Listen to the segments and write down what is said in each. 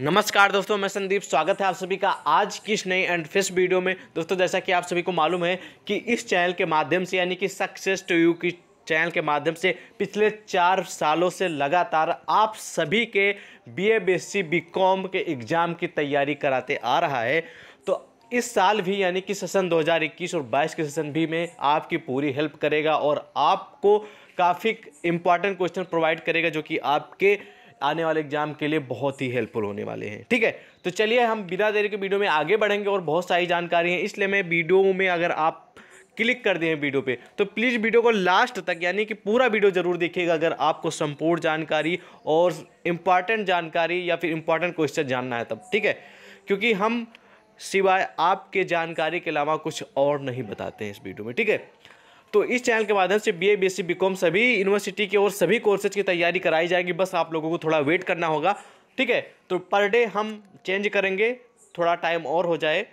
नमस्कार दोस्तों मैं संदीप स्वागत है आप सभी का आज किस नई एंड फिश वीडियो में दोस्तों जैसा कि आप सभी को मालूम है कि इस चैनल के माध्यम से यानी कि सक्सेस टू यू की चैनल के माध्यम से पिछले चार सालों से लगातार आप सभी के बीए बीएससी बीकॉम के एग्ज़ाम की तैयारी कराते आ रहा है तो इस साल भी यानी कि सेशन 2021 और 22 के सेशन भी में आपकी पूरी हेल्प करेगा और आपको काफ़ी इम्पॉर्टेंट क्वेश्चन प्रोवाइड करेगा जो कि आपके आने वाले एग्जाम के लिए बहुत ही हेल्पफुल होने वाले हैं ठीक है तो चलिए हम बिना देरी के वीडियो में आगे बढ़ेंगे और बहुत सारी जानकारी है इसलिए मैं वीडियो में अगर आप क्लिक कर दें वीडियो पे तो प्लीज़ वीडियो को लास्ट तक यानी कि पूरा वीडियो जरूर देखिएगा अगर आपको संपूर्ण जानकारी और इम्पॉर्टेंट जानकारी या फिर इम्पॉर्टेंट क्वेश्चन जानना है तब ठीक है क्योंकि हम सिवाय आपके जानकारी के अलावा कुछ और नहीं बताते हैं इस वीडियो में ठीक है तो इस चैनल के माध्यम से बी ए बी सभी यूनिवर्सिटी के और सभी कोर्सेज की तैयारी कराई जाएगी बस आप लोगों को थोड़ा वेट करना होगा ठीक है तो पर डे हम चेंज करेंगे थोड़ा टाइम और हो जाए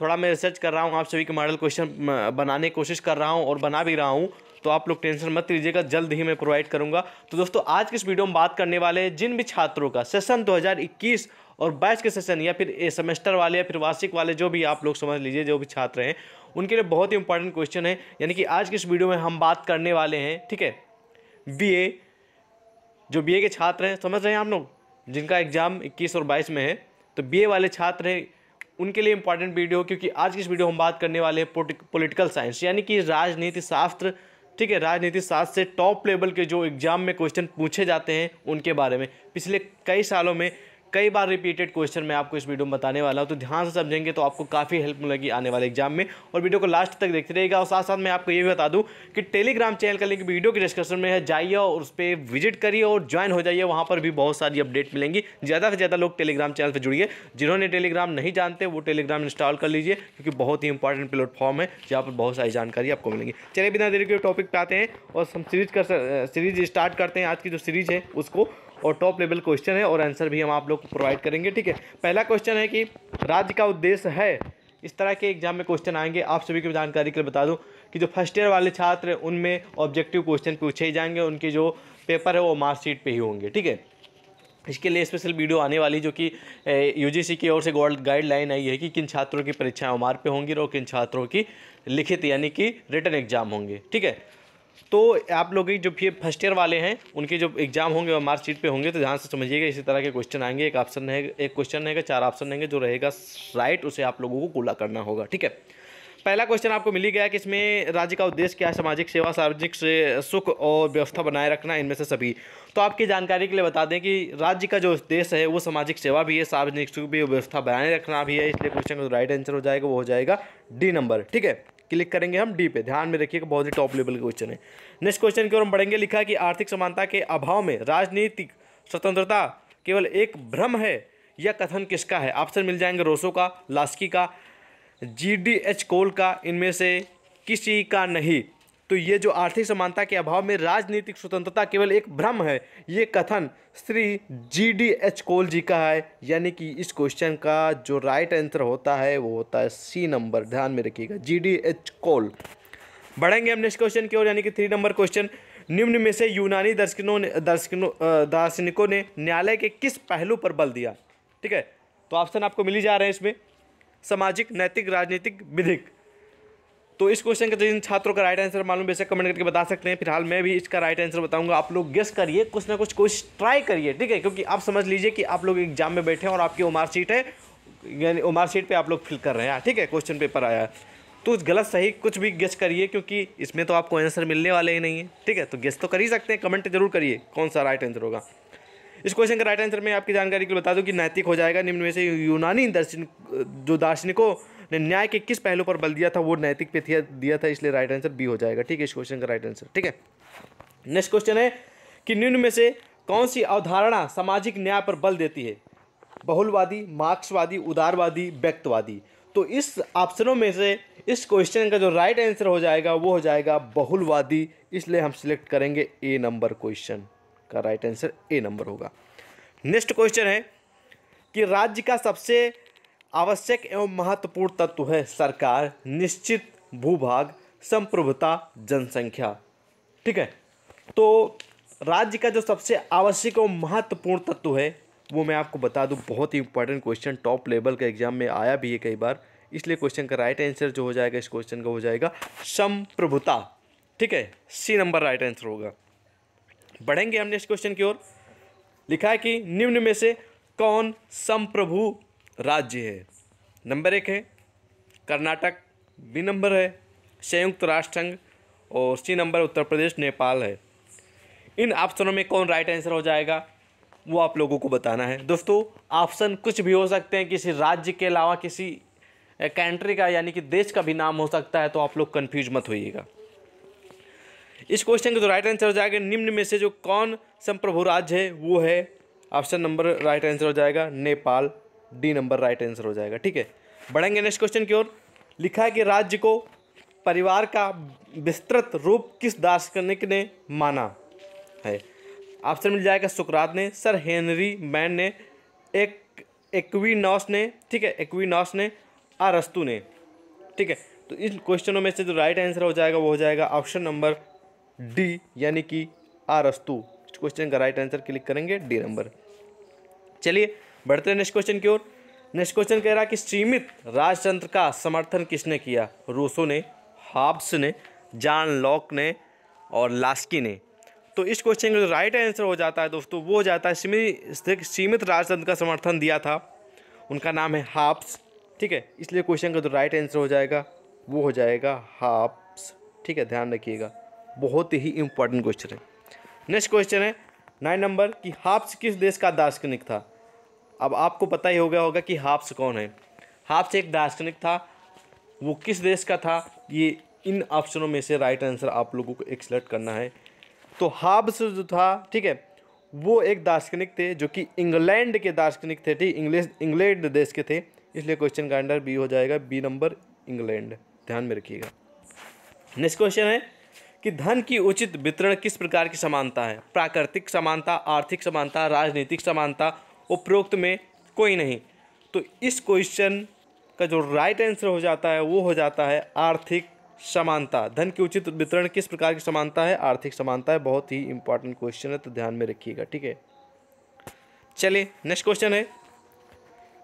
थोड़ा मैं रिसर्च कर रहा हूँ आप सभी के मॉडल क्वेश्चन बनाने की कोशिश कर रहा हूँ और बना भी रहा हूँ तो आप लोग टेंशन मत लीजिएगा जल्द ही मैं प्रोवाइड करूँगा तो दोस्तों आज की इस वीडियो में बात करने वाले हैं जिन भी छात्रों का सेशन 2021 और बैच के सेशन या फिर सेमेस्टर वाले या फिर वार्षिक वाले जो भी आप लोग समझ लीजिए जो भी छात्र हैं उनके लिए बहुत ही इंपॉर्टेंट क्वेश्चन है यानी कि आज के इस वीडियो में हम बात करने वाले हैं ठीक है बी जो बी के छात्र हैं समझ रहे हैं आप लोग जिनका एग्ज़ाम इक्कीस और बाईस में है तो बी वाले छात्र हैं उनके लिए इंपॉर्टेंट वीडियो क्योंकि आज की इस वीडियो हम बात करने वाले हैं पोलिटिकल साइंस यानी कि राजनीति शास्त्र ठीक है राजनीति शास्त्र से टॉप लेवल के जो एग्ज़ाम में क्वेश्चन पूछे जाते हैं उनके बारे में पिछले कई सालों में कई बार रिपीटेड क्वेश्चन मैं आपको इस वीडियो में बताने वाला हूँ तो ध्यान से समझेंगे तो आपको काफ़ी हेल्प मिलेगी आने वाले एग्जाम में और वीडियो को लास्ट तक देखते रहेगा और साथ साथ मैं आपको ये भी बता दूँ कि टेलीग्राम चैनल का लिंक वीडियो के डिस्क्रिप्शन में है जाइए और उस पर विजिट करिए और ज्वाइन हो जाइए वहाँ पर भी बहुत सारी अपडेट मिलेंगी ज़्यादा से ज़्यादा लोग टेलीग्राम चैनल पर जुड़िए जिन्होंने टेलीग्राम नहीं जानते वो टेलीग्राम इंस्टॉल कर लीजिए क्योंकि बहुत ही इंपॉर्टेंट प्लेटफॉर्म है जहाँ पर बहुत सारी जानकारी आपको मिलेंगी चलिए बिना देर के टॉपिक पे आते हैं और हम सीरीज कर सीरीज स्टार्ट करते हैं आज की जो सीरीज है उसको और टॉप लेवल क्वेश्चन है और आंसर भी हम आप लोग को प्रोवाइड करेंगे ठीक है पहला क्वेश्चन है कि राज्य का उद्देश्य है इस तरह के एग्जाम में क्वेश्चन आएंगे आप सभी को जानकारी के लिए बता दूं कि जो फर्स्ट ईयर वाले छात्र हैं उनमें ऑब्जेक्टिव क्वेश्चन पूछे ही जाएंगे उनके जो पेपर है वो मार्कशीट पे ही होंगे ठीक है इसके लिए स्पेशल वीडियो आने वाली जो कि यूजीसी की ओर से गाइडलाइन आई है कि किन छात्रों की परीक्षाएं ओमार पे होंगी और किन छात्रों की लिखित यानी कि रिटर्न एग्जाम होंगे ठीक है तो आप लोग जो फिर फर्स्ट ईयर वाले हैं उनके जो एग्ज़ाम होंगे वो मार्कशीट पे होंगे तो ध्यान से समझिएगा इसी तरह के क्वेश्चन आएंगे एक ऑप्शन रहेगा एक क्वेश्चन रहेगा चार ऑप्शन रहेंगे जो रहेगा राइट उसे आप लोगों को कूला करना होगा ठीक है पहला क्वेश्चन आपको मिली गया कि इसमें राज्य का उद्देश्य क्या है सामाजिक सेवा सार्वजनिक से सुख और व्यवस्था बनाए रखना इनमें से सभी तो आपकी जानकारी के लिए बता दें कि राज्य का जो उद्देश्य है वो सामाजिक सेवा भी है सार्वजनिक सुख भी व्यवस्था बनाए रखना भी है इसलिए क्वेश्चन का राइट आंसर हो जाएगा वो हो जाएगा डी नंबर ठीक है क्लिक करेंगे हम डी पे ध्यान में रखिएगा बहुत ही टॉप लेवल के क्वेश्चन है नेक्स्ट क्वेश्चन की ओर हम बढ़ेंगे लिखा कि आर्थिक समानता के अभाव में राजनीतिक स्वतंत्रता केवल एक भ्रम है यह कथन किसका है ऑप्शन मिल जाएंगे रोसो का लास्की का जी डी एच कोल का इनमें से किसी का नहीं तो ये जो आर्थिक समानता के अभाव में राजनीतिक स्वतंत्रता केवल एक भ्रम है ये कथन Shri G D H Cole ji का है यानी कि इस क्वेश्चन का जो राइट आंसर होता है वो होता है सी नंबर ध्यान में रखिएगा जी डी एच कोल बढ़ेंगे हम नेक्स्ट क्वेश्चन की ओर यानी कि थ्री नंबर क्वेश्चन निम्न में से यूनानी दर्शकों ने दर्शकों दार्शनिकों ने न्यायालय के किस पहलू पर बल दिया ठीक है तो ऑप्शन आपको मिली जा रहे हैं इसमें सामाजिक नैतिक राजनीतिक विधिक तो इस क्वेश्चन का जिन छात्रों का राइट आंसर मालूम बेसक कमेंट करके बता सकते हैं फिलहाल मैं भी इसका राइट आंसर बताऊंगा आप लोग गेस करिए कुछ ना कुछ कोशिश ट्राई करिए ठीक है क्योंकि आप समझ लीजिए कि आप लोग एग्जाम में बैठे हैं और आपकी ओमार सीट है यानी उमार सीट पर आप लोग फिल कर रहे हैं ठीक है क्वेश्चन पेपर आया तो गलत सही कुछ भी गेस करिए क्योंकि इसमें तो आपको आंसर मिलने वाले ही नहीं है ठीक है तो गेस तो कर ही सकते हैं कमेंट जरूर करिए कौन सा राइट आंसर होगा इस क्वेश्चन का राइट आंसर मैं आपकी जानकारी के लिए बता दूं कि नैतिक हो जाएगा निम्न में से यूनानी दर्शन जो दार्शनिकों ने न्याय के किस पहलू पर बल दिया था वो नैतिक पे दिया था इसलिए राइट आंसर बी हो जाएगा ठीक है इस क्वेश्चन का राइट आंसर ठीक है नेक्स्ट क्वेश्चन है कि निम्न में से कौन सी अवधारणा सामाजिक न्याय पर बल देती है बहुलवादी मार्क्सवादी उदारवादी व्यक्तवादी तो इस ऑप्शनों में से इस क्वेश्चन का जो राइट आंसर हो जाएगा वो हो जाएगा बहुलवादी इसलिए हम सिलेक्ट करेंगे ए नंबर क्वेश्चन का राइट आंसर ए नंबर होगा नेक्स्ट क्वेश्चन है कि राज्य का सबसे आवश्यक एवं महत्वपूर्ण तत्व है सरकार निश्चित भूभाग संप्रभुता जनसंख्या ठीक है तो राज्य का जो सबसे आवश्यक और महत्वपूर्ण तत्व है वो मैं आपको बता दूं बहुत ही इंपॉर्टेंट क्वेश्चन टॉप लेवल का एग्जाम में आया भी है कई बार इसलिए क्वेश्चन का राइट आंसर जो हो जाएगा इस क्वेश्चन का हो जाएगा संप्रभुता ठीक है सी नंबर राइट आंसर होगा बढ़ेंगे हम नेक्स्ट क्वेश्चन की ओर लिखा है कि निम्न में से कौन संप्रभु राज्य है नंबर एक है कर्नाटक बी नंबर है संयुक्त राष्ट्र संघ और सी नंबर उत्तर प्रदेश नेपाल है इन ऑप्शनों में कौन राइट आंसर हो जाएगा वो आप लोगों को बताना है दोस्तों ऑप्शन कुछ भी हो सकते हैं किसी राज्य के अलावा किसी कंट्री का यानी कि देश का भी नाम हो सकता है तो आप लोग कन्फ्यूज मत होइएगा इस क्वेश्चन का जो राइट आंसर हो जाएगा निम्न में से जो कौन संप्रभु राज्य है वो है ऑप्शन नंबर राइट आंसर हो जाएगा Nepal D number right answer हो जाएगा ठीक है बढ़ेंगे नेक्स्ट क्वेश्चन की ओर लिखा है कि राज्य को परिवार का विस्तृत रूप किस दार्शनिक ने माना है ऑप्शन मिल जाएगा सुकरात ने सर हेनरी मैन ने एक एक्विनॉस ने ठीक है एक्विनॉस ने अरस्तु ने ठीक है तो इन क्वेश्चनों में से जो राइट आंसर हो जाएगा वो हो जाएगा ऑप्शन नंबर डी यानी कि आरस्तु क्वेश्चन का राइट आंसर क्लिक करेंगे डी नंबर चलिए बढ़ते हैं नेक्स्ट क्वेश्चन की ओर नेक्स्ट क्वेश्चन कह रहा है कि सीमित राजतंत्र का समर्थन किसने किया रूसो ने हाब्स ने जान लॉक ने और लास्की ने तो इस क्वेश्चन का जो राइट आंसर हो जाता है दोस्तों वो हो जाता है सीमित सीमित राजतंत्र का समर्थन दिया था उनका नाम है हाप्स ठीक है इसलिए क्वेश्चन का जो तो राइट आंसर हो जाएगा वो हो जाएगा हाप्स ठीक है ध्यान रखिएगा बहुत ही इंपॉर्टेंट क्वेश्चन है नेक्स्ट क्वेश्चन है नाइन नंबर कि हाप्स किस देश का दार्शनिक था अब आपको पता ही हो गया होगा कि हाफ्स कौन है हाफ्स एक दार्शनिक था वो किस देश का था ये इन ऑप्शनों में से राइट आंसर आप लोगों को एक सेलेक्ट करना है तो हाब्स जो था ठीक है वो एक दार्शनिक थे जो कि इंग्लैंड के दार्शनिक थे ठीक इंग्लिश इंग्लैंड देश के थे इसलिए क्वेश्चन का आंसर बी हो जाएगा बी नंबर इंग्लैंड ध्यान में रखिएगा नेक्स्ट क्वेश्चन है कि धन की उचित वितरण किस प्रकार की समानता है प्राकृतिक समानता आर्थिक समानता राजनीतिक समानता उपरोक्त में कोई नहीं तो इस क्वेश्चन का जो राइट आंसर हो जाता है वो हो जाता है आर्थिक समानता धन के उचित वितरण किस प्रकार की समानता है आर्थिक समानता है बहुत ही इंपॉर्टेंट क्वेश्चन है तो ध्यान में रखिएगा ठीक है चलिए नेक्स्ट क्वेश्चन है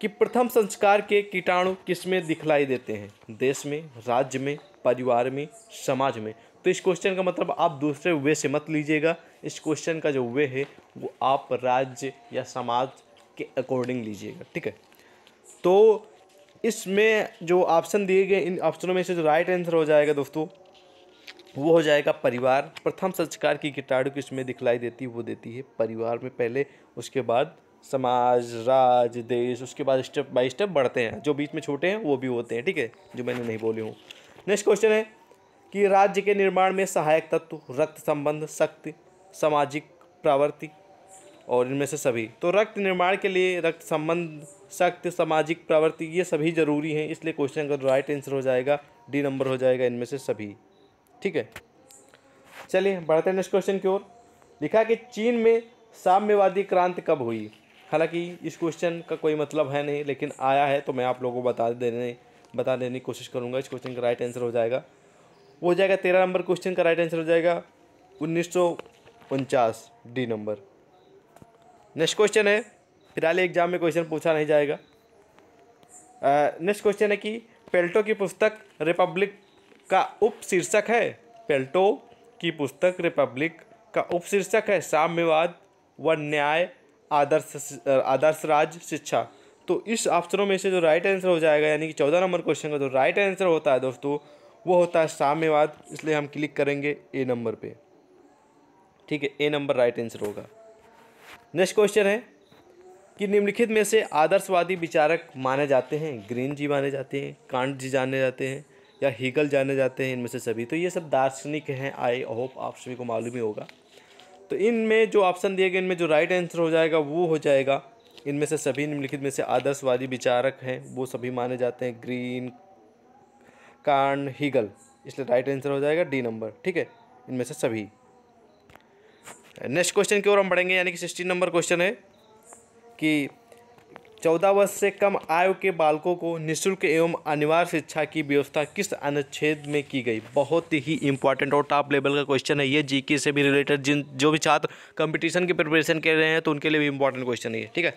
कि प्रथम संस्कार के कीटाणु किस में दिखलाई देते हैं देश में राज्य में परिवार में समाज में तो इस क्वेश्चन का मतलब आप दूसरे वे से मत लीजिएगा इस क्वेश्चन का जो वे है वो आप राज्य या समाज के अकॉर्डिंग लीजिएगा ठीक है तो इसमें जो ऑप्शन दिए गए इन ऑप्शनों में से जो राइट आंसर हो जाएगा दोस्तों वो हो जाएगा परिवार प्रथम संस्कार की कीटाणु किसमें दिखलाई देती है वो देती है परिवार में पहले उसके बाद समाज राज देश उसके बाद स्टेप बाय स्टेप बढ़ते हैं जो बीच में छोटे हैं वो भी होते हैं ठीक है जो मैंने नहीं बोले हूँ नेक्स्ट क्वेश्चन है कि राज्य के निर्माण में सहायक तत्व रक्त संबंध शक्ति सामाजिक प्रवृत्ति और इनमें से सभी तो रक्त निर्माण के लिए रक्त संबंध सख्त सामाजिक प्रवृत्ति ये सभी ज़रूरी हैं इसलिए क्वेश्चन का राइट आंसर हो जाएगा डी नंबर हो जाएगा इनमें से सभी ठीक है चलिए बढ़ते हैं नेक्स्ट क्वेश्चन की ओर लिखा कि चीन में साम्यवादी क्रांति कब हुई हालांकि इस क्वेश्चन का कोई मतलब है नहीं लेकिन आया है तो मैं आप लोगों को बता देने बता देने की कोशिश करूँगा इस क्वेश्चन का राइट आंसर हो जाएगा वो हो जाएगा तेरह नंबर क्वेश्चन का राइट आंसर हो जाएगा उन्नीस डी नंबर नेक्स्ट क्वेश्चन है फिलहाल एग्जाम में क्वेश्चन पूछा नहीं जाएगा नेक्स्ट क्वेश्चन है कि पेल्टो की पुस्तक रिपब्लिक का उप शीर्षक है पेल्टो की पुस्तक रिपब्लिक का उप शीर्षक है साम्यवाद व न्याय आदर्श आदर्श राज शिक्षा तो इस ऑप्शनों में से जो राइट आंसर हो जाएगा यानी कि चौदह नंबर क्वेश्चन का जो राइट आंसर होता है दोस्तों वो होता है साम्यवाद इसलिए हम क्लिक करेंगे ए नंबर पे ठीक है ए नंबर राइट आंसर होगा नेक्स्ट क्वेश्चन है कि निम्नलिखित में से आदर्शवादी विचारक माने जाते हैं ग्रीन जी माने जाते हैं कांट जी जाने जाते हैं या हीगल जाने जाते हैं इनमें से सभी तो ये सब दार्शनिक हैं आई होप आप सभी को मालूम ही होगा तो इनमें जो ऑप्शन दिए गए इनमें जो राइट आंसर हो जाएगा वो हो जाएगा इनमें से सभी निम्नलिखित में से आदर्शवादी विचारक हैं वो सभी माने जाते हैं ग्रीन कांड हीगल इसलिए राइट आंसर हो जाएगा डी नंबर ठीक है इनमें से सभी नेक्स्ट क्वेश्चन की ओर हम बढ़ेंगे यानी कि सिक्सटीन नंबर क्वेश्चन है कि चौदह वर्ष से कम आयु के बालकों को निःशुल्क एवं अनिवार्य शिक्षा की व्यवस्था किस अनुच्छेद में की गई बहुत ही इंपॉर्टेंट और टॉप लेवल का क्वेश्चन है ये जीके से भी रिलेटेड जिन जो भी छात्र कंपटीशन की प्रिपरेशन कर रहे हैं तो उनके लिए भी इंपॉर्टेंट क्वेश्चन है ठीक है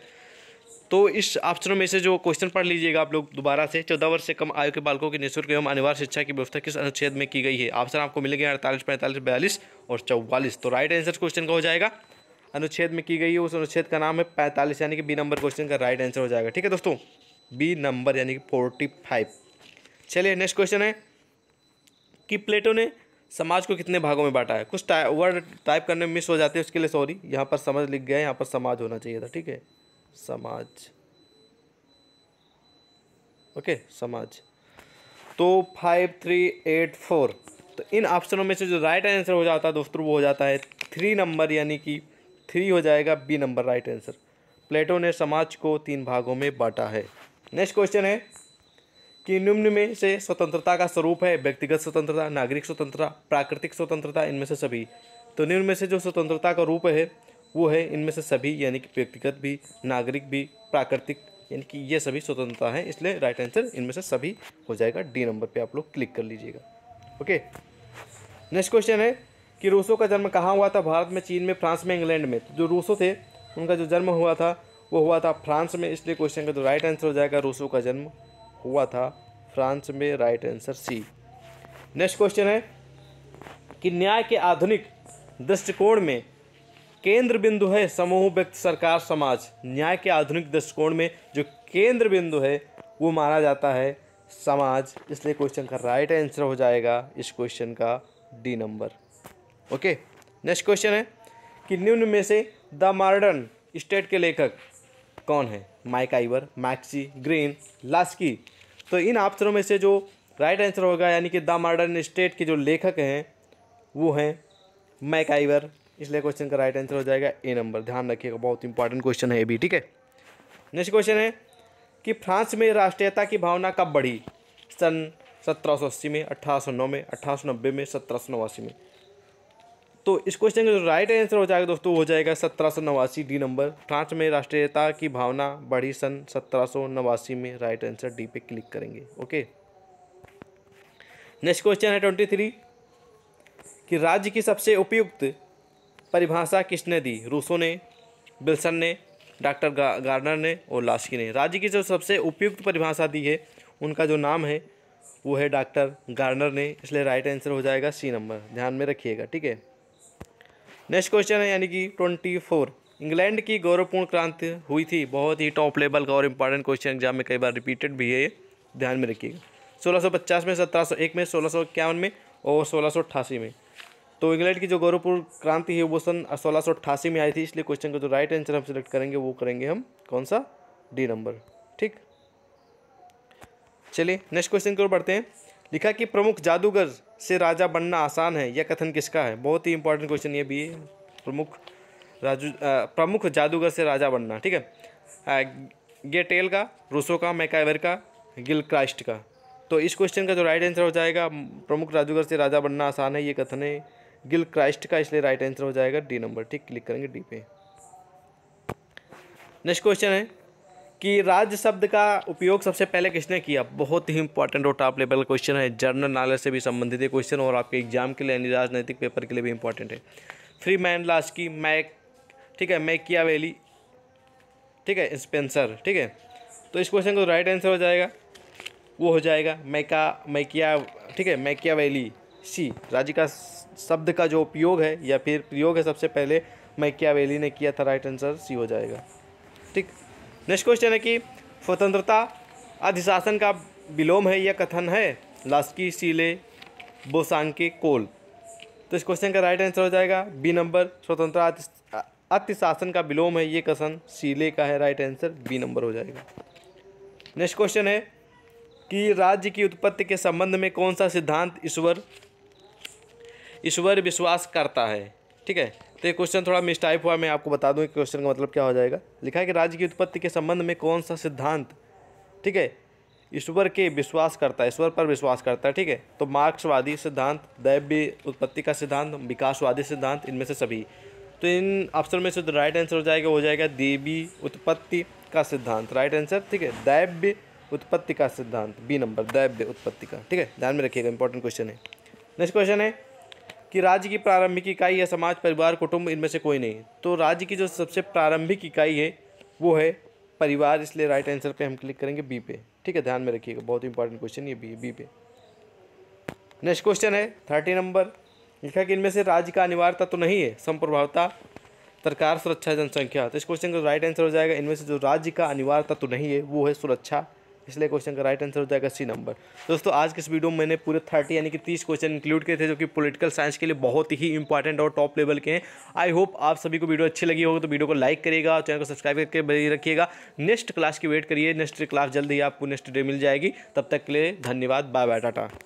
तो इस ऑप्शनों में से जो क्वेश्चन पढ़ लीजिएगा आप लोग दोबारा से चौदह वर्ष से कम आयु के बालकों की निःशुल्क एवं अनिवार्य शिक्षा की व्यवस्था किस अनुच्छेद में की गई है ऑप्शन आपको मिलेगा अड़तालीस पैंतालीस बयालीस और चौवालीस तो राइट आंसर क्वेश्चन का हो जाएगा अनुच्छेद में की गई है उस अनुच्छेद का नाम है पैंतालीस यानी कि बी नंबर क्वेश्चन का राइट आंसर हो जाएगा ठीक है दोस्तों बी नंबर यानी कि फोर्टी फाइव चलिए नेक्स्ट क्वेश्चन है कि प्लेटो ने समाज को कितने भागों में बांटा है कुछ टाइप वर्ड टाइप करने में मिस हो जाते हैं उसके लिए सॉरी यहाँ पर समझ लिख गया है यहाँ पर समाज होना चाहिए था ठीक है समाज ओके समाज तो फाइव थ्री एट फोर तो इन ऑप्शनों में से जो राइट आंसर हो जाता है दोस्तों वो हो जाता है थ्री नंबर यानी कि थ्री हो जाएगा B number right answer Plato ने समाज को तीन भागों में बांटा है नेक्स्ट क्वेश्चन है कि निम्न में से स्वतंत्रता का स्वरूप है व्यक्तिगत स्वतंत्रता नागरिक स्वतंत्रता प्राकृतिक स्वतंत्रता इनमें से सभी तो निम्न में से जो स्वतंत्रता का रूप है वो है इनमें से सभी यानी कि व्यक्तिगत भी नागरिक भी प्राकृतिक यानी कि ये सभी स्वतंत्रता है इसलिए राइट आंसर इनमें से सभी हो जाएगा डी नंबर पे आप लोग क्लिक कर लीजिएगा ओके नेक्स्ट क्वेश्चन है कि रूसों का जन्म कहाँ हुआ था भारत में चीन में फ्रांस में इंग्लैंड में तो जो रूसो थे उनका जो जन्म हुआ था वो हुआ था फ्रांस में इसलिए क्वेश्चन का जो राइट आंसर हो जाएगा रूसो का जन्म हुआ था फ्रांस में right answer C next question है कि न्याय के आधुनिक दृष्टिकोण में केंद्र बिंदु है समूह व्यक्ति सरकार समाज न्याय के आधुनिक दृष्टिकोण में जो केंद्र बिंदु है वो माना जाता है समाज इसलिए क्वेश्चन का राइट आंसर हो जाएगा इस क्वेश्चन का D number okay next question है कि निम्न में से द मॉडर्न स्टेट के लेखक कौन है माइक आइवर मैक्सी ग्रीन लास्की तो इन ऑप्शनों में से जो राइट आंसर होगा यानी कि द मॉडर्न स्टेट के जो लेखक हैं वो हैं मैक आइवर इसलिए क्वेश्चन का राइट आंसर हो जाएगा ए नंबर ध्यान रखिएगा बहुत इंपॉर्टेंट क्वेश्चन है ये भी ठीक है नेक्स्ट क्वेश्चन है कि फ्रांस में राष्ट्रीयता की भावना कब बढ़ी सन सत्रह में अट्ठारह में अट्ठारह में सत्रह में तो इस क्वेश्चन का जो राइट आंसर हो जाएगा दोस्तों हो जाएगा सत्रह डी नंबर फ्रांस में राष्ट्रीयता की भावना बढ़ी सन सत्रह में राइट आंसर डी पे क्लिक करेंगे ओके नेक्स्ट क्वेश्चन है ट्वेंटी थ्री कि राज्य की सबसे उपयुक्त परिभाषा किसने दी रूसो ने बिल्सन ने डॉक्टर गा, गार्नर ने और लास्की ने राज्य की जो सबसे उपयुक्त परिभाषा दी है उनका जो नाम है वो है डॉक्टर गार्नर ने इसलिए राइट आंसर हो जाएगा सी नंबर ध्यान में रखिएगा ठीक है नेक्स्ट क्वेश्चन है यानी कि ट्वेंटी फोर इंग्लैंड की गौरवपूर्ण क्रांति हुई थी बहुत ही टॉप लेवल का और इम्पॉर्टेंट क्वेश्चन एग्जाम में कई बार रिपीटेड भी है ध्यान में रखिएगा सोलह में सत्रह में सोलह में और सोलह में तो इंग्लैंड की जो गौरवपुर क्रांति है वो सन सोलह में आई थी इसलिए क्वेश्चन का जो राइट आंसर हम सिलेक्ट करेंगे वो करेंगे हम कौन सा डी नंबर ठीक चलिए नेक्स्ट क्वेश्चन की ओर बढ़ते हैं लिखा कि प्रमुख जादूगर से राजा बनना आसान है यह कथन किसका है बहुत ही इंपॉर्टेंट क्वेश्चन ये भी है प्रमुख राजू प्रमुख जादूगर से राजा बनना ठीक है गेटेल का रूसो का मैकाइवर का गिल क्राइस्ट का तो इस क्वेश्चन का जो राइट आंसर हो जाएगा प्रमुख जादूगर से राजा बनना आसान है ये कथन है गिल क्राइस्ट का इसलिए राइट आंसर हो जाएगा डी नंबर ठीक क्लिक करेंगे डी पे नेक्स्ट क्वेश्चन है कि राज्य शब्द का उपयोग सबसे पहले किसने किया बहुत ही इंपॉर्टेंट और टॉप लेवल क्वेश्चन है जर्नल नॉलेज से भी संबंधित क्वेश्चन और आपके एग्जाम के लिए राजनीतिक पेपर के लिए भी इंपॉर्टेंट है फ्री मैन की मैक ठीक है वैली ठीक है स्पेंसर ठीक है तो इस क्वेश्चन का राइट आंसर हो जाएगा वो हो जाएगा मैका मैकिया ठीक है मैकिया वैली सी राज्य का शब्द का जो उपयोग है या फिर प्रयोग है सबसे पहले मैकियावेली ने किया था राइट आंसर सी हो जाएगा ठीक नेक्स्ट क्वेश्चन है कि स्वतंत्रता अधिशासन का विलोम है या कथन है लास्की सीले बोसांके कोल तो इस क्वेश्चन का राइट आंसर हो जाएगा बी नंबर स्वतंत्रता अतिशासन का विलोम है ये कथन सीले का है राइट आंसर बी नंबर हो जाएगा नेक्स्ट क्वेश्चन है कि राज्य की उत्पत्ति के संबंध में कौन सा सिद्धांत ईश्वर ईश्वर विश्वास करता है ठीक है तो ये क्वेश्चन थोड़ा मिसटाइप हुआ मैं आपको बता दूँ कि क्वेश्चन का मतलब क्या हो जाएगा लिखा है कि राज्य की उत्पत्ति के संबंध में कौन सा सिद्धांत ठीक है ईश्वर के विश्वास करता है ईश्वर पर विश्वास करता है ठीक है तो मार्क्सवादी सिद्धांत दैव्य उत्पत्ति का सिद्धांत विकासवादी सिद्धांत इनमें से सभी तो इन ऑप्शन में से जो राइट आंसर हो जाएगा हो जाएगा देवी उत्पत्ति का सिद्धांत राइट आंसर ठीक है दैव्य उत्पत्ति का सिद्धांत बी नंबर दैव्य उत्पत्ति का ठीक है ध्यान में रखिएगा इंपॉर्टेंट क्वेश्चन है नेक्स्ट क्वेश्चन है कि राज्य की प्रारंभिक इकाई या समाज परिवार कुटुंब इनमें से कोई नहीं तो राज्य की जो सबसे प्रारंभिक इकाई है वो है परिवार इसलिए राइट आंसर पे हम क्लिक करेंगे बी पे ठीक है ध्यान में रखिएगा बहुत इंपॉर्टेंट क्वेश्चन ये बी बी पे नेक्स्ट क्वेश्चन है थर्टी नंबर लिखा कि इनमें से राज्य का अनिवार्यता तो नहीं है संप्रभावता सरकार सुरक्षा जनसंख्या तो इस क्वेश्चन का राइट आंसर हो जाएगा इनमें से जो राज्य का अनिवार्यता तो नहीं है वो है सुरक्षा इसलिए क्वेश्चन का राइट आंसर हो जाएगा सी नंबर दोस्तों आज के इस वीडियो में मैंने पूरे थर्टी यानी कि तीस क्वेश्चन इंक्लूड किए थे जो कि पॉलिटिकल साइंस के लिए बहुत ही इंपॉर्टेंट और टॉप लेवल के हैं आई होप आप सभी को वीडियो अच्छी लगी होगी तो वीडियो को लाइक करेगा चैनल को सब्सक्राइब करके बनी रखिएगा नेक्स्ट क्लास की वेट करिए नेक्स्ट क्लास जल्द ही आपको नेक्स्ट डे मिल जाएगी तब तक के लिए धन्यवाद बाय बाय टाटा